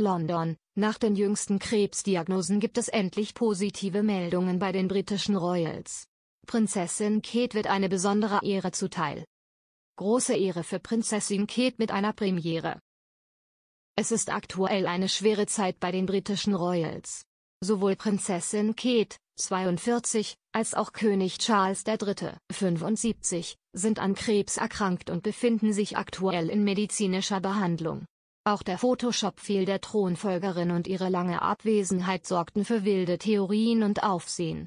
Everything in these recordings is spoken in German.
London. Nach den jüngsten Krebsdiagnosen gibt es endlich positive Meldungen bei den britischen Royals. Prinzessin Kate wird eine besondere Ehre zuteil. Große Ehre für Prinzessin Kate mit einer Premiere. Es ist aktuell eine schwere Zeit bei den britischen Royals. Sowohl Prinzessin Kate, 42, als auch König Charles III., 75, sind an Krebs erkrankt und befinden sich aktuell in medizinischer Behandlung. Auch der Photoshop-Fehl der Thronfolgerin und ihre lange Abwesenheit sorgten für wilde Theorien und Aufsehen.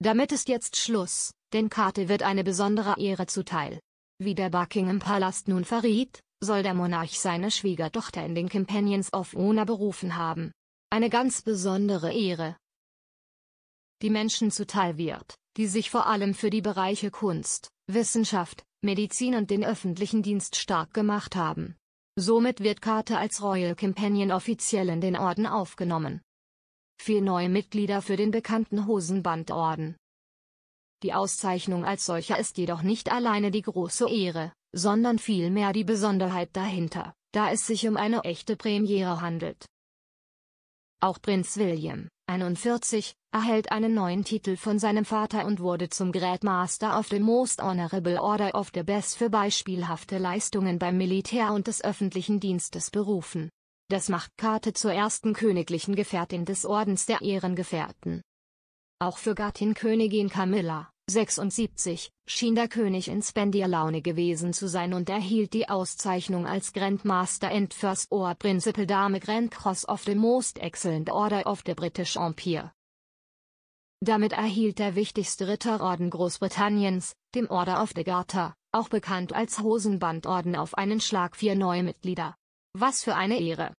Damit ist jetzt Schluss, denn Kate wird eine besondere Ehre zuteil. Wie der Buckingham Palast nun verriet, soll der Monarch seine Schwiegertochter in den Companions of Honor berufen haben. Eine ganz besondere Ehre, die Menschen zuteil wird, die sich vor allem für die Bereiche Kunst, Wissenschaft, Medizin und den öffentlichen Dienst stark gemacht haben. Somit wird Carter als Royal Companion offiziell in den Orden aufgenommen. Vier neue Mitglieder für den bekannten Hosenbandorden. Die Auszeichnung als solcher ist jedoch nicht alleine die große Ehre, sondern vielmehr die Besonderheit dahinter, da es sich um eine echte Premiere handelt. Auch Prinz William, 41, erhält einen neuen Titel von seinem Vater und wurde zum Grand of the Most Honorable Order of the Best für beispielhafte Leistungen beim Militär und des öffentlichen Dienstes berufen. Das macht Kate zur ersten königlichen Gefährtin des Ordens der Ehrengefährten. Auch für Gattin Königin Camilla, 76, schien der König in Spendierlaune gewesen zu sein und erhielt die Auszeichnung als Grandmaster Master and First Order Principal Dame Grand Cross of the Most Excellent Order of the British Empire. Damit erhielt der wichtigste Ritterorden Großbritanniens, dem Order of the Garter, auch bekannt als Hosenbandorden auf einen Schlag vier neue Mitglieder. Was für eine Ehre!